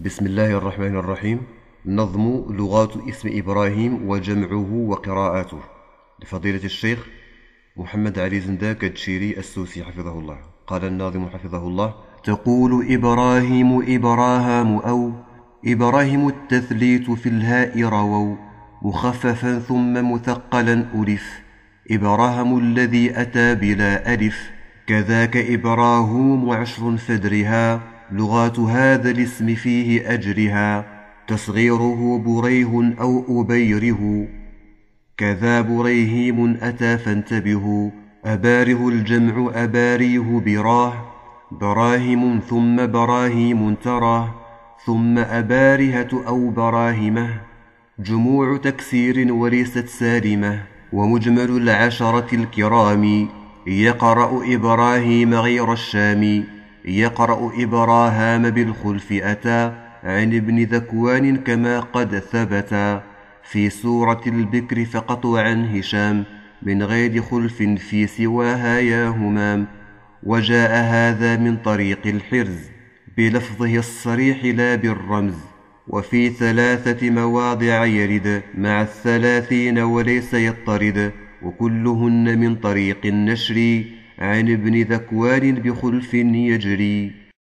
بسم الله الرحمن الرحيم نظم لغات اسم إبراهيم وجمعه وقراءاته لفضيلة الشيخ محمد علي زنداك الشيري السوسي حفظه الله قال الناظم حفظه الله تقول إبراهيم إبراهام أو إبراهيم التثليت في الهاء رووا مخففا ثم مثقلا ألف إبراهام الذي أتى بلا ألف كذاك إبراهوم عشر فدرها لغات هذا الاسم فيه أجرها تصغيره بريه أو أبيره كذا بريهيم أتى فانتبهوا أباره الجمع أباريه براه براهم ثم براهيم تراه ثم أبارهة أو براهمة جموع تكسير وليست سالمة ومجمل العشرة الكرام يقرأ إبراهيم غير الشامي يقرأ إبراهام بالخلف أتى عن ابن ذكوان كما قد ثبت في سورة البكر فقط عن هشام من غير خلف في سواها يا همام وجاء هذا من طريق الحرز بلفظه الصريح لا بالرمز وفي ثلاثة مواضع يرد مع الثلاثين وليس يطرد وكلهن من طريق النشر عن ابن ذكوان بخلف يجري